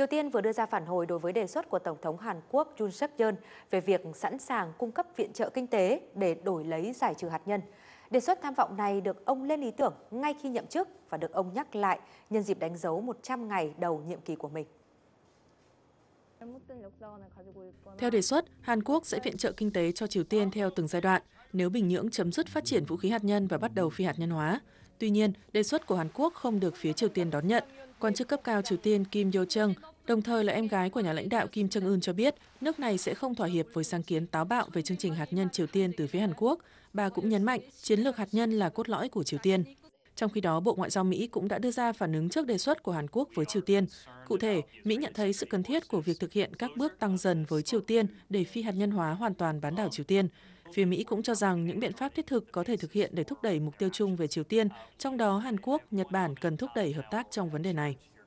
Triều Tiên vừa đưa ra phản hồi đối với đề xuất của Tổng thống Hàn Quốc Yoon suk yeol về việc sẵn sàng cung cấp viện trợ kinh tế để đổi lấy giải trừ hạt nhân. Đề xuất tham vọng này được ông lên ý tưởng ngay khi nhậm chức và được ông nhắc lại nhân dịp đánh dấu 100 ngày đầu nhiệm kỳ của mình. Theo đề xuất, Hàn Quốc sẽ viện trợ kinh tế cho Triều Tiên theo từng giai đoạn nếu Bình Nhưỡng chấm dứt phát triển vũ khí hạt nhân và bắt đầu phi hạt nhân hóa. Tuy nhiên, đề xuất của Hàn Quốc không được phía Triều Tiên đón nhận. Quan chức cấp cao Triều Tiên Kim Yo Chung đồng thời là em gái của nhà lãnh đạo Kim Jong Un cho biết nước này sẽ không thỏa hiệp với sáng kiến táo bạo về chương trình hạt nhân Triều Tiên từ phía Hàn Quốc. Bà cũng nhấn mạnh chiến lược hạt nhân là cốt lõi của Triều Tiên. Trong khi đó, Bộ Ngoại giao Mỹ cũng đã đưa ra phản ứng trước đề xuất của Hàn Quốc với Triều Tiên. Cụ thể, Mỹ nhận thấy sự cần thiết của việc thực hiện các bước tăng dần với Triều Tiên để phi hạt nhân hóa hoàn toàn bán đảo Triều Tiên. Phía Mỹ cũng cho rằng những biện pháp thiết thực có thể thực hiện để thúc đẩy mục tiêu chung về Triều Tiên, trong đó Hàn Quốc, Nhật Bản cần thúc đẩy hợp tác trong vấn đề này.